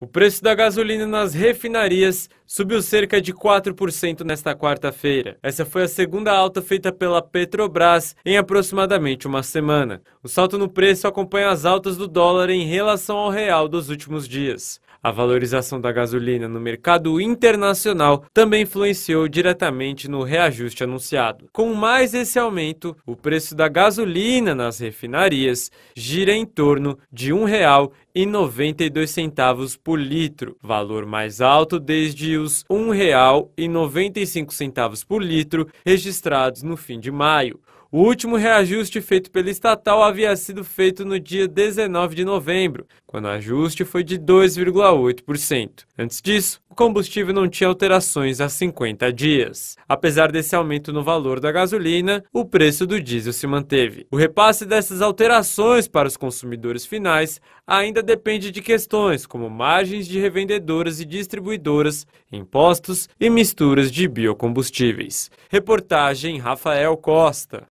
O preço da gasolina nas refinarias subiu cerca de 4% nesta quarta-feira. Essa foi a segunda alta feita pela Petrobras em aproximadamente uma semana. O salto no preço acompanha as altas do dólar em relação ao real dos últimos dias. A valorização da gasolina no mercado internacional também influenciou diretamente no reajuste anunciado. Com mais esse aumento, o preço da gasolina nas refinarias gira em torno de R$ 1,92 por litro, valor mais alto desde os R$ 1,95 por litro registrados no fim de maio. O último reajuste feito pela estatal havia sido feito no dia 19 de novembro, quando o ajuste foi de 2,8%. Antes disso, o combustível não tinha alterações há 50 dias. Apesar desse aumento no valor da gasolina, o preço do diesel se manteve. O repasse dessas alterações para os consumidores finais ainda depende de questões como margens de revendedoras e distribuidoras, impostos e misturas de biocombustíveis. Reportagem Rafael Costa.